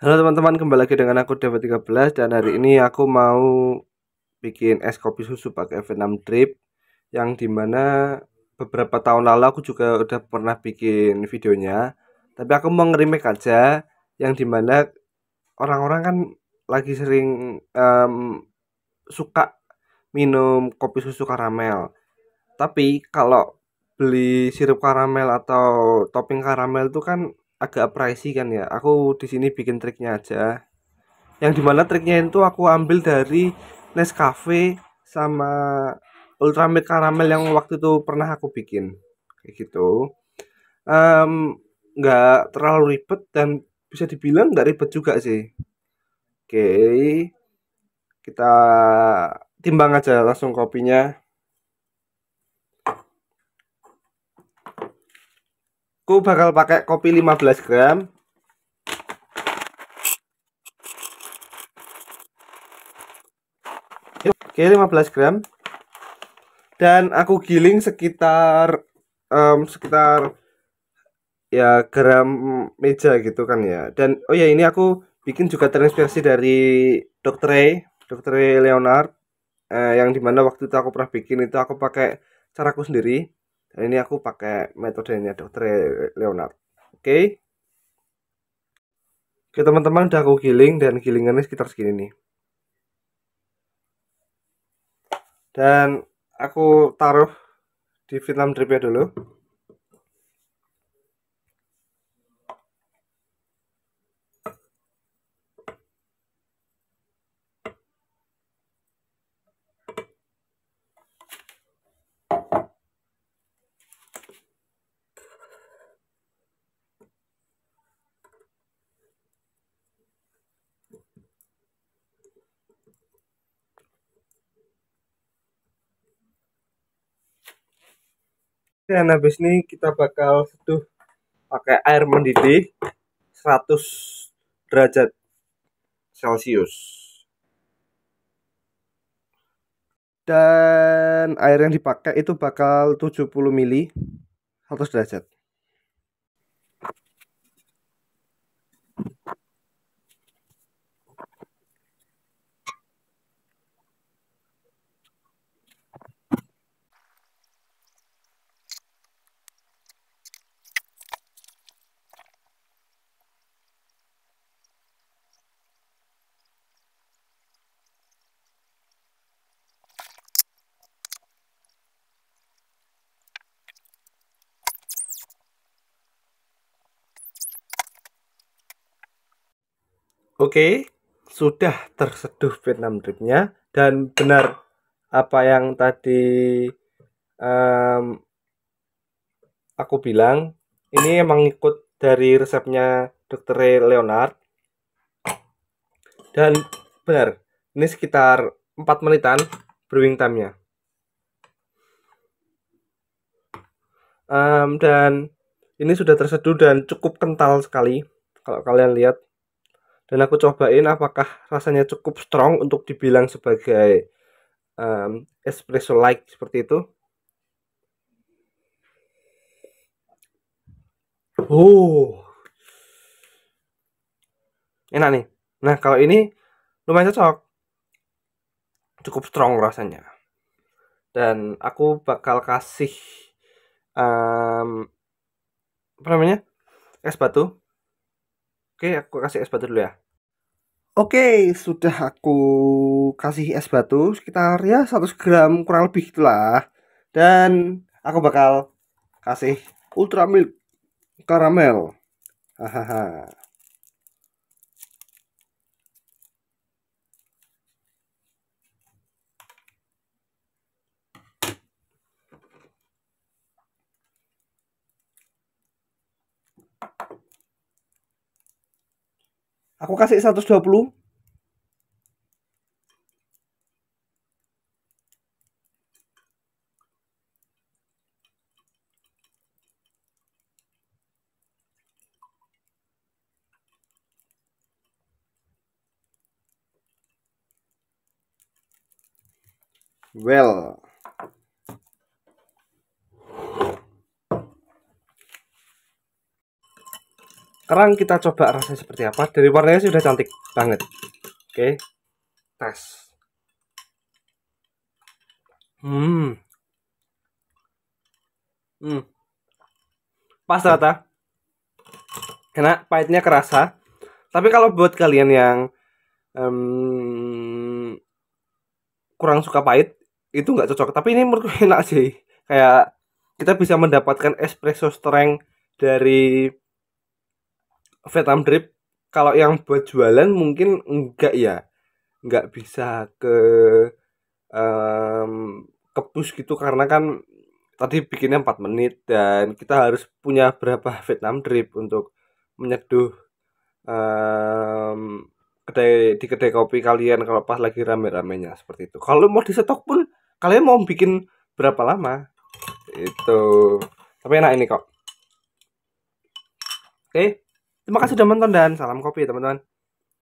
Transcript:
Halo teman-teman, kembali lagi dengan aku Dewa 13 dan hari ini aku mau bikin es kopi susu pakai V6 drip yang dimana beberapa tahun lalu aku juga udah pernah bikin videonya tapi aku mau ngerimik aja yang dimana orang-orang kan lagi sering um, suka minum kopi susu karamel tapi kalau beli sirup karamel atau topping karamel itu kan agak pricey kan ya aku di sini bikin triknya aja yang dimana triknya itu aku ambil dari Nescafe sama Ultramilk Caramel yang waktu itu pernah aku bikin kayak gitu nggak um, terlalu ribet dan bisa dibilang nggak ribet juga sih oke okay. kita timbang aja langsung kopinya aku bakal pakai kopi 15 gram oke 15 gram dan aku giling sekitar um, sekitar ya gram meja gitu kan ya dan oh ya ini aku bikin juga transversi dari dokter Ray e, dokter Ray e Leonard eh, yang dimana waktu itu aku pernah bikin itu aku pakai caraku sendiri dan ini aku pakai metodenya dokter Leonard oke oke teman-teman udah aku giling dan gilingannya sekitar segini nih dan aku taruh di Vietnam ya dulu dan habis ini kita bakal seduh pakai air mendidih 100 derajat celcius dan air yang dipakai itu bakal 70 mili 100 derajat Oke, sudah terseduh Vietnam dripnya dan benar apa yang tadi um, aku bilang ini emang ikut dari resepnya Dr. Leonard dan benar ini sekitar 4 menitan brewing time-nya um, dan ini sudah terseduh dan cukup kental sekali kalau kalian lihat dan aku cobain apakah rasanya cukup strong untuk dibilang sebagai um, espresso like seperti itu oh enak nih nah kalau ini lumayan cocok cukup strong rasanya dan aku bakal kasih um, apa namanya es batu Oke, aku kasih es batu dulu ya. Oke, sudah aku kasih es batu sekitar ya 100 gram kurang lebih itulah. Dan aku bakal kasih ultra milk karamel. Hahaha. Aku kasih 120. Well, sekarang kita coba rasanya seperti apa dari warnanya sudah cantik banget oke tes hmm hmm pas rata karena pahitnya kerasa tapi kalau buat kalian yang um, kurang suka pahit itu nggak cocok tapi ini menurutku enak sih kayak kita bisa mendapatkan espresso strength dari Vietnam drip kalau yang buat jualan mungkin enggak ya enggak bisa ke um, kepus gitu karena kan tadi bikinnya 4 menit dan kita harus punya berapa Vietnam drip untuk menyeduh um, kedai di kedai kopi kalian kalau pas lagi rame-ramenya seperti itu. Kalau mau di stok pun kalian mau bikin berapa lama? Itu. Tapi enak ini kok. Oke. Okay. Terima kasih sudah menonton dan salam kopi teman-teman.